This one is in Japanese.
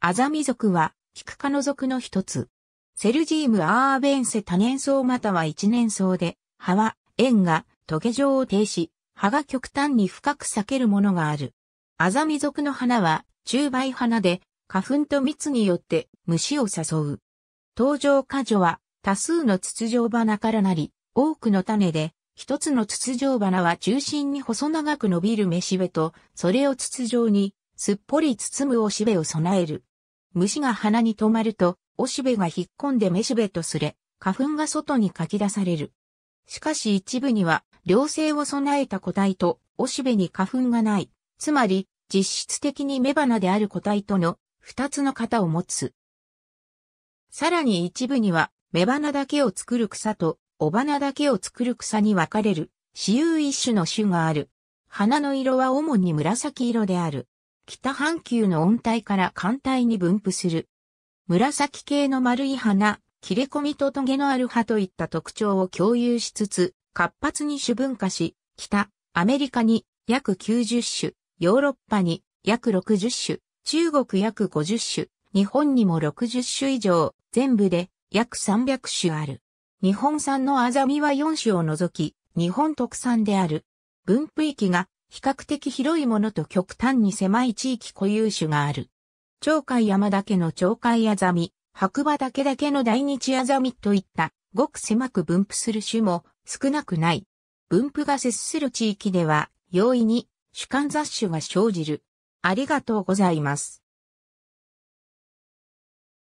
アザミ族は、キクカの族の一つ。セルジーム・アーベンセ多年草または一年草で、葉は、縁が、トゲ状を呈し、葉が極端に深く裂けるものがある。アザミ族の花は、中梅花で、花粉と蜜によって虫を誘う。登場果樹は、多数の筒状花からなり、多くの種で、一つの筒状花は中心に細長く伸びるめしべと、それを筒状に、すっぽり包むおしべを備える。虫が鼻に止まると、おしべが引っ込んでめしべとすれ、花粉が外にかき出される。しかし一部には、良性を備えた個体と、おしべに花粉がない。つまり、実質的に雌花である個体との、二つの型を持つ。さらに一部には、雌花だけを作る草と、雄花だけを作る草に分かれる、私有一種の種がある。花の色は主に紫色である。北半球の温帯から寒帯に分布する。紫系の丸い花、切れ込みとトゲのある葉といった特徴を共有しつつ、活発に主分化し、北、アメリカに約90種、ヨーロッパに約60種、中国約50種、日本にも60種以上、全部で約300種ある。日本産のアザミは4種を除き、日本特産である。分布域が比較的広いものと極端に狭い地域固有種がある。鳥海山だけの鳥海アザミ、白馬だけだけの大日アザミといった、ごく狭く分布する種も少なくない。分布が接する地域では、容易に主観雑種が生じる。ありがとうございます。